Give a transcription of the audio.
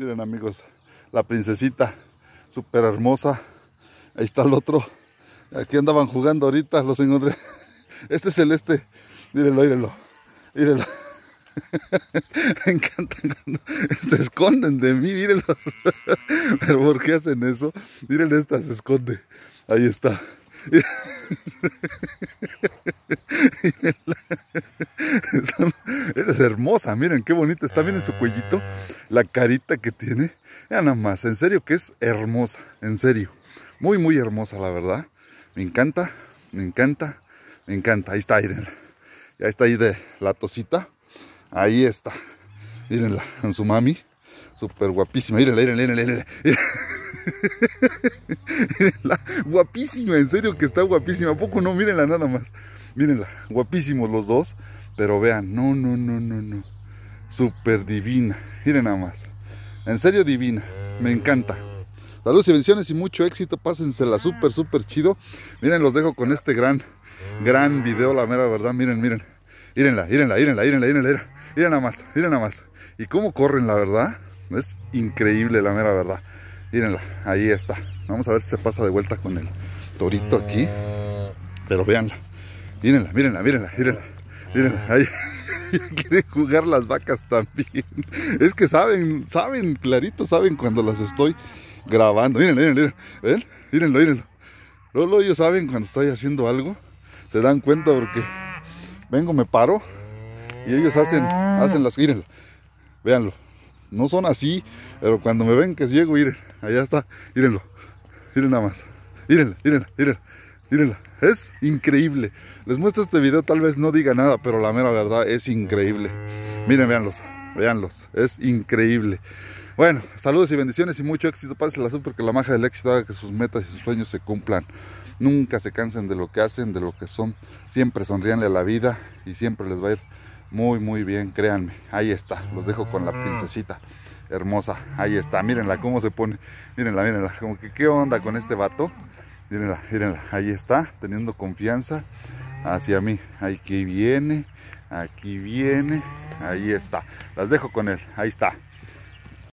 Miren amigos, la princesita, súper hermosa. Ahí está el otro. Aquí andaban jugando ahorita, los encontré. Este es el este. Mírenlo, mírenlo. Mírenlo. Me encanta se esconden de mí, mírenlos. ¿por qué hacen eso? Miren esta, se esconde. Ahí está. Eres hermosa, miren qué bonita. Está bien su cuellito la carita que tiene. Ya nada más, en serio que es hermosa, en serio. Muy, muy hermosa, la verdad. Me encanta, me encanta, me encanta. Ahí está, mirenla, Ya está ahí de la tosita. Ahí está. Mírenla, en su mami. Súper guapísima. Mírenla, mírenla, guapísima, en serio que está guapísima. ¿A poco no? Mírenla nada más. Mírenla, guapísimos los dos. Pero vean, no, no, no, no, no. Súper divina. Miren nada más. En serio divina. Me encanta. Saludos y bendiciones y mucho éxito. Pásensela súper, súper chido. Miren, los dejo con este gran, gran video, la mera verdad. Miren, miren. Mírenla, mírenla, mírenla, mírenla, mírenla. Miren nada más, miren nada más. Y cómo corren, la verdad. Es increíble, la mera verdad. Mírenla, ahí está. Vamos a ver si se pasa de vuelta con el torito aquí. Pero véanla. Mírenla, mírenla, mírenla, mírenla. ahí. Quieren jugar las vacas también. Es que saben, saben, clarito, saben cuando las estoy grabando. Mírenla, mírenla, mírenla. Mírenlo, mírenlo. Luego ellos saben cuando estoy haciendo algo. Se dan cuenta porque vengo, me paro. Y ellos hacen, hacen las... Mírenlo, véanlo. No son así, pero cuando me ven que llego, miren, allá está, mírenlo. Miren nada más. Mírenla, mírenla, mírenla, Es increíble. Les muestro este video, tal vez no diga nada, pero la mera verdad es increíble. Miren, véanlos, véanlos. Es increíble. Bueno, saludos y bendiciones y mucho éxito. Pásenla súper que la magia del éxito haga que sus metas y sus sueños se cumplan. Nunca se cansen de lo que hacen, de lo que son. Siempre sonríanle a la vida y siempre les va a ir muy muy bien, créanme. Ahí está, los dejo con la ah. princesita hermosa. Ahí está, mírenla cómo se pone. Mírenla, mírenla, como que qué onda con este vato. Mírenla, mírenla, ahí está, teniendo confianza hacia mí. Aquí viene, aquí viene, ahí está. Las dejo con él, ahí está.